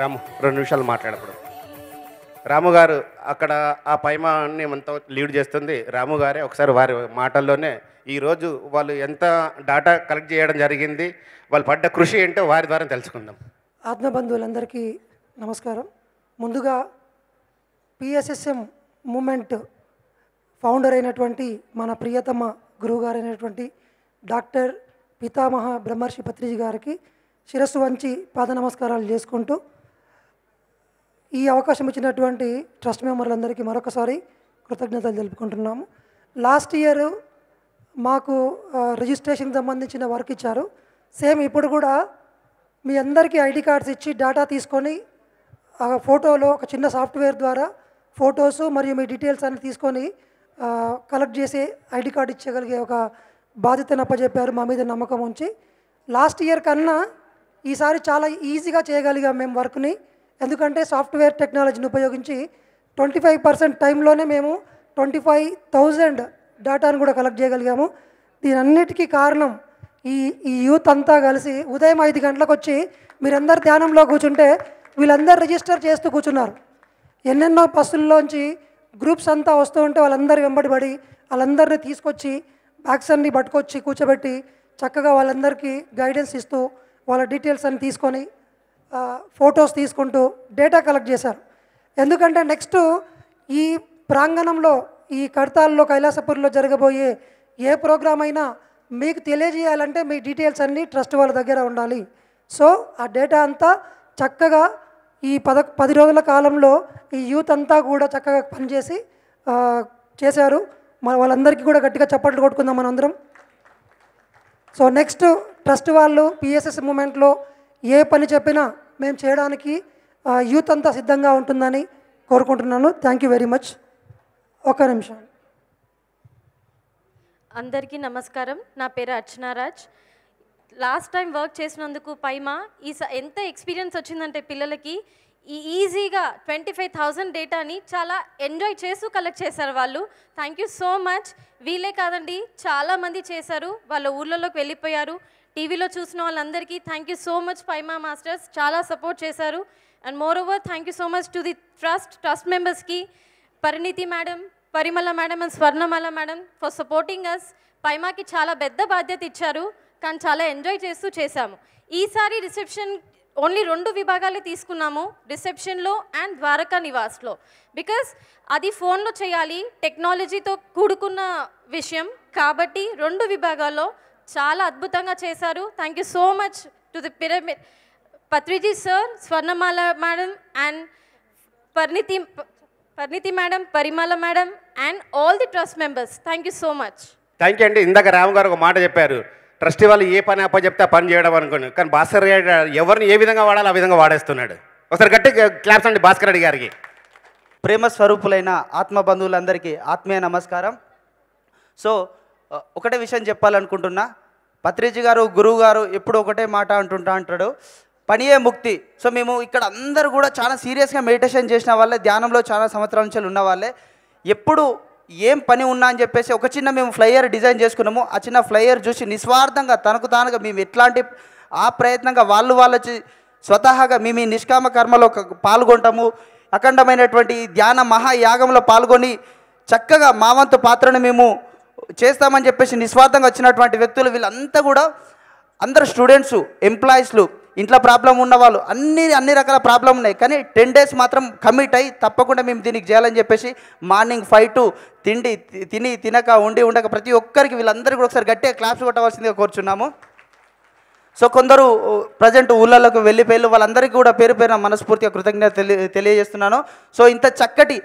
రాము రెండు నిమిషాలు మాట్లాడప్పుడు రాము గారు అక్కడ ఆ పైమాన్ని మనతో లీడ్ చేస్తుంది రాము గారే ఒకసారి వారి మాటల్లోనే ఈరోజు వాళ్ళు ఎంత డాటా కలెక్ట్ చేయడం జరిగింది వాళ్ళు పడ్డ కృషి ఏంటో వారి ద్వారా తెలుసుకుందాం ఆత్మబంధువులందరికీ నమస్కారం ముందుగా పిఎస్ఎస్ఎం మూమెంట్ ఫౌండర్ అయినటువంటి మన ప్రియతమ గురువుగారైనటువంటి డాక్టర్ పితామహ బ్రహ్మర్షి పత్రిజీ గారికి శిరస్సు వంచి పాద నమస్కారాలు చేసుకుంటూ ఈ అవకాశం ఇచ్చినటువంటి ట్రస్ట్ మెంబర్లందరికీ మరొకసారి కృతజ్ఞతలు తెలుపుకుంటున్నాము లాస్ట్ ఇయర్ మాకు రిజిస్ట్రేషన్కి సంబంధించిన వర్క్ ఇచ్చారు సేమ్ ఇప్పుడు కూడా మీ అందరికీ ఐడి కార్డ్స్ ఇచ్చి డేటా తీసుకొని ఆ ఫోటోలో ఒక చిన్న సాఫ్ట్వేర్ ద్వారా ఫొటోస్ మరియు మీ డీటెయిల్స్ అన్ని తీసుకొని కలెక్ట్ చేసి ఐడి కార్డు ఇచ్చగలిగే ఒక బాధ్యతను అప్పచెప్పారు మా మీద నమ్మకం ఉంచి లాస్ట్ ఇయర్ కన్నా ఈసారి చాలా ఈజీగా చేయగలిగాం మేము వర్క్ని ఎందుకంటే సాఫ్ట్వేర్ టెక్నాలజీని ఉపయోగించి ట్వంటీ ఫైవ్ పర్సెంట్ టైంలోనే మేము ట్వంటీ ఫైవ్ థౌజండ్ డేటాను కూడా కలెక్ట్ చేయగలిగాము దీని అన్నిటికీ కారణం ఈ ఈ యూత్ అంతా కలిసి ఉదయం ఐదు గంటలకు వచ్చి మీరందరు ధ్యానంలో కూర్చుంటే వీళ్ళందరూ రిజిస్టర్ చేస్తూ కూర్చున్నారు ఎన్నెన్నో బస్సుల్లోంచి గ్రూప్స్ అంతా వస్తూ ఉంటే వాళ్ళందరూ వెంబడి పడి వాళ్ళందరినీ తీసుకొచ్చి బ్యాగ్స్ అన్ని పట్టుకొచ్చి కూర్చోబెట్టి చక్కగా వాళ్ళందరికీ గైడెన్స్ ఇస్తూ వాళ్ళ డీటెయిల్స్ అన్ని తీసుకొని ఫొటోస్ తీసుకుంటూ డేటా కలెక్ట్ చేశారు ఎందుకంటే నెక్స్ట్ ఈ ప్రాంగణంలో ఈ కడతాల్లో కైలాసపూర్లో జరగబోయే ఏ ప్రోగ్రామ్ అయినా మీకు తెలియజేయాలంటే మీ డీటెయిల్స్ అన్నీ ట్రస్ట్ వాళ్ళ దగ్గర ఉండాలి సో ఆ డేటా అంతా చక్కగా ఈ పద పది రోజుల కాలంలో ఈ యూత్ అంతా కూడా చక్కగా పనిచేసి చేశారు మన వాళ్ళందరికీ కూడా గట్టిగా చప్పట్లు కొట్టుకుందాం మనందరం సో నెక్స్ట్ ట్రస్ట్ వాళ్ళు పిఎస్ఎస్ మూమెంట్లో ఏ పని చెప్పినా మేము చేయడానికి యూత్ అంతా సిద్ధంగా ఉంటుందని కోరుకుంటున్నాను థ్యాంక్ యూ వెరీ మచ్ ఒక నిమిషం అందరికీ నమస్కారం నా పేరు అర్చనారాజ్ లాస్ట్ టైం వర్క్ చేసినందుకు పైమా ఈ ఎంత ఎక్స్పీరియన్స్ వచ్చిందంటే పిల్లలకి ఈ ఈజీగా ట్వంటీ ఫైవ్ థౌజండ్ డేటాని చాలా ఎంజాయ్ చేస్తూ కలెక్ట్ చేశారు వాళ్ళు థ్యాంక్ యూ సో మచ్ వీళ్ళే కాదండి చాలామంది చేశారు వాళ్ళ ఊళ్ళలోకి వెళ్ళిపోయారు టీవీలో చూసిన వాళ్ళందరికీ థ్యాంక్ యూ సో మచ్ ఫైమా మాస్టర్స్ చాలా సపోర్ట్ చేశారు and moreover thank you so much to the trust trust మెంబర్స్కి Parinithi madam Parimala madam and Swarnamala madam for supporting us పైమాకి చాలా పెద్ద బాధ్యత ఇచ్చారు కానీ చాలా ఎంజాయ్ చేస్తూ చేశాము ఈసారి రిసెప్షన్ ఓన్లీ రెండు విభాగాలే తీసుకున్నాము రిసెప్షన్లో అండ్ ద్వారకా నివాస్లో బికాస్ అది ఫోన్లో చేయాలి టెక్నాలజీతో కూడుకున్న విషయం కాబట్టి రెండు విభాగాల్లో చాలా అద్భుతంగా చేశారు thank you so much to the pyramid Patriji sir Swarnamala madam and Parinithi Parinithi madam Parimala madam and all the trust members thank you so much thank you అండి ఇందాక రామ్ గారు ఒక మాట చెప్పారు ట్రస్టీ వాళ్ళు ఏ పని అప్ప చెప్తే పని చేయడం అనుకోండి కానీ భాస్కర్ ఎవరిని ఏ విధంగా వాడాలి ఆ విధంగా వాడేస్తున్నాడు ఒకసారి గట్టి క్లాప్స్ అండి భాస్కర్ రెడ్డి గారికి ప్రేమ స్వరూపులైన ఆత్మ బంధువులందరికీ ఆత్మీయ నమస్కారం సో ఒకటే విషయం చెప్పాలనుకుంటున్నా పత్రిజీ గారు గురువు గారు ఎప్పుడు ఒకటే మాట అంటుంటా అంటాడు పనియే ముక్తి సో మేము ఇక్కడ అందరూ కూడా చాలా సీరియస్గా మెడిటేషన్ చేసిన వాళ్ళే ధ్యానంలో చాలా సంవత్సరాల నుంచి ఉన్న వాళ్ళే ఎప్పుడు ఏం పని ఉన్నా అని చెప్పేసి ఒక చిన్న మేము ఫ్లయర్ డిజైన్ చేసుకున్నాము ఆ చిన్న ఫ్లయర్ చూసి నిస్వార్థంగా తనకు తానుగా మేము ఎట్లాంటి ఆ ప్రయత్నంగా వాళ్ళు వాళ్ళు స్వతహాగా మేము ఈ నిష్కామ కర్మలో పాల్గొంటాము అఖండమైనటువంటి ధ్యాన మహాయాగంలో పాల్గొని చక్కగా మావంతు పాత్రను మేము చేస్తామని చెప్పేసి నిస్వార్థంగా వచ్చినటువంటి వ్యక్తులు వీళ్ళంతా కూడా అందరు స్టూడెంట్స్ ఎంప్లాయీస్లు ఇంట్లో ప్రాబ్లం ఉన్నవాళ్ళు అన్ని అన్ని రకాల ప్రాబ్లం ఉన్నాయి కానీ టెన్ డేస్ మాత్రం కమిట్ అయ్యి తప్పకుండా మేము దీనికి చేయాలని చెప్పేసి మార్నింగ్ ఫైవ్ టు తిండి తిని తినక ఉండి ఉండక ప్రతి ఒక్కరికి వీళ్ళందరికీ కూడా ఒకసారి గట్టిగా క్లాప్స్ కొట్టవలసిందిగా కోరుచున్నాము సో కొందరు ప్రజెంట్ ఊళ్ళలోకి వెళ్ళిపోయి వాళ్ళందరికీ కూడా పేరు పేరున మనస్ఫూర్తిగా కృతజ్ఞత తెలియజేస్తున్నాను సో ఇంత చక్కటి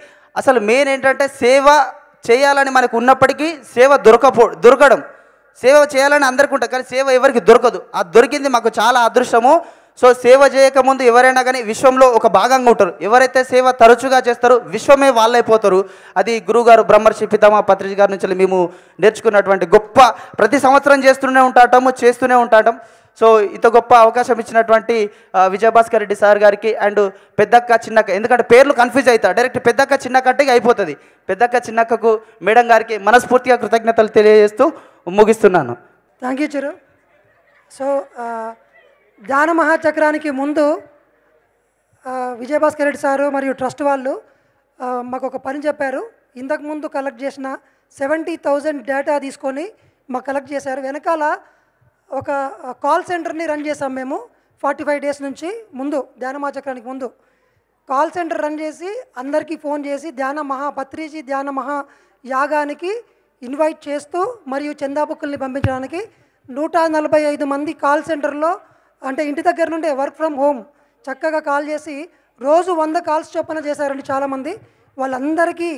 అసలు మెయిన్ ఏంటంటే సేవ చేయాలని మనకు ఉన్నప్పటికీ సేవ దొరకపో దొరకడం సేవ చేయాలని అందరికీ ఉంటుంది కానీ సేవ ఎవరికి దొరకదు ఆ దొరికింది మాకు చాలా అదృష్టము సో సేవ చేయకముందు ఎవరైనా కానీ విశ్వంలో ఒక భాగంగా ఉంటారు ఎవరైతే సేవ తరచుగా చేస్తారో విశ్వమే వాళ్ళైపోతారు అది గురుగారు బ్రహ్మర్షి పితామా పత్రిక గారి నుంచి మేము నేర్చుకున్నటువంటి గొప్ప ప్రతి సంవత్సరం చేస్తూనే ఉంటాటము చేస్తూనే ఉంటాటం సో ఇంత గొప్ప అవకాశం ఇచ్చినటువంటి విజయభాస్కర్ రెడ్డి సార్ గారికి అండ్ పెద్దక్క చిన్నక్క ఎందుకంటే పేర్లు కన్ఫ్యూజ్ అవుతాయి డైరెక్ట్ పెద్దక్క చిన్నక్క అంటే అయిపోతుంది పెద్దక్క చిన్నక్కకు మేడం గారికి మనస్ఫూర్తిగా కృతజ్ఞతలు తెలియజేస్తూ ముగిస్తున్నాను థ్యాంక్ యూ చిరు సో ధ్యాన మహాచక్రానికి ముందు విజయభాస్కర్ రెడ్డి సారు మరియు ట్రస్ట్ వాళ్ళు మాకు ఒక పని చెప్పారు ఇంతకుముందు కలెక్ట్ చేసిన సెవెంటీ థౌజండ్ డేటా తీసుకొని మాకు కలెక్ట్ చేశారు వెనకాల ఒక కాల్ సెంటర్ని రన్ చేసాం మేము ఫార్టీ ఫైవ్ డేస్ నుంచి ముందు ధ్యాన మహాచక్రానికి ముందు కాల్ సెంటర్ రన్ చేసి అందరికీ ఫోన్ చేసి ధ్యాన మహా పత్రిజీ ధ్యాన మహా యాగానికి ఇన్వైట్ చేస్తూ మరియు చందాబుక్కుల్ని పంపించడానికి నూట నలభై ఐదు మంది కాల్ సెంటర్లో అంటే ఇంటి దగ్గర నుండే వర్క్ ఫ్రమ్ హోమ్ చక్కగా కాల్ చేసి రోజు వంద కాల్స్ చొప్పున చేశారండి చాలామంది వాళ్ళందరికీ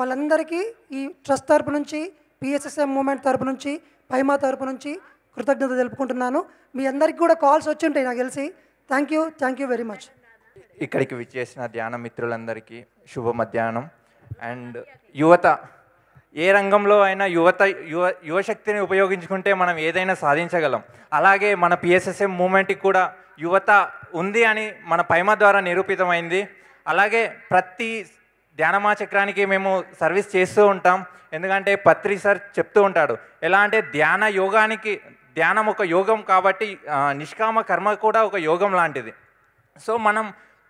వాళ్ళందరికీ ఈ ట్రస్ట్ తరపు నుంచి పిఎస్ఎస్ఎం మూమెంట్ తరపు నుంచి పైమా తరపు నుంచి కృతజ్ఞత తెలుపుకుంటున్నాను మీ అందరికీ కూడా కాల్స్ వచ్చి ఉంటాయి నాకు తెలిసి thank you thank you very much ఇక్కడికి విచ్చేసిన ధ్యాన మిత్రులందరికీ శుభ మధ్యాహ్నం అండ్ యువత ఏ రంగంలో అయినా యువత యువ యువశక్తిని ఉపయోగించుకుంటే మనం ఏదైనా సాధించగలం అలాగే మన పిఎస్ఎస్ఎం మూమెంట్కి కూడా యువత ఉంది అని మన పైమ ద్వారా నిరూపితమైంది అలాగే ప్రతి ధ్యానమా చక్రానికి మేము సర్వీస్ చేస్తూ ఉంటాం ఎందుకంటే పత్రి సార్ చెప్తూ ఉంటాడు ఎలా అంటే ధ్యాన యోగానికి ధ్యానం ఒక యోగం కాబట్టి నిష్కామ కర్మ కూడా ఒక యోగం లాంటిది సో మనం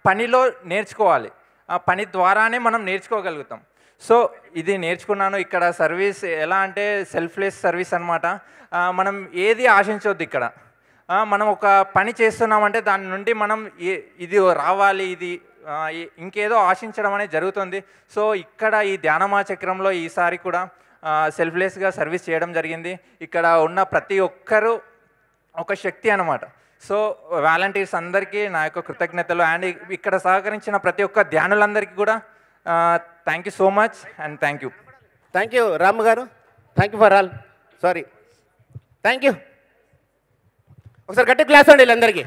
పనిలో నేర్చుకోవాలి ఆ పని ద్వారానే మనం నేర్చుకోగలుగుతాం సో ఇది నేర్చుకున్నాను ఇక్కడ సర్వీస్ ఎలా అంటే సెల్ఫ్లెస్ సర్వీస్ అనమాట మనం ఏది ఆశించవద్దు ఇక్కడ మనం ఒక పని చేస్తున్నామంటే దాని నుండి మనం ఇది రావాలి ఇది ఇంకేదో ఆశించడం అనేది జరుగుతుంది సో ఇక్కడ ఈ ధ్యానమా చక్రంలో ఈసారి కూడా సెల్ఫ్లెస్గా సర్వీస్ చేయడం జరిగింది ఇక్కడ ఉన్న ప్రతి ఒక్కరూ ఒక శక్తి అనమాట సో వాలంటీర్స్ అందరికీ నా యొక్క కృతజ్ఞతలు అండ్ ఇక్కడ సహకరించిన ప్రతి ఒక్క ధ్యానులందరికీ కూడా thank you so much and thank you thank you Ram గారు thank you for all sorry thank you ఒకసారి గట్టి క్లాస్ అండి వీళ్ళందరికీ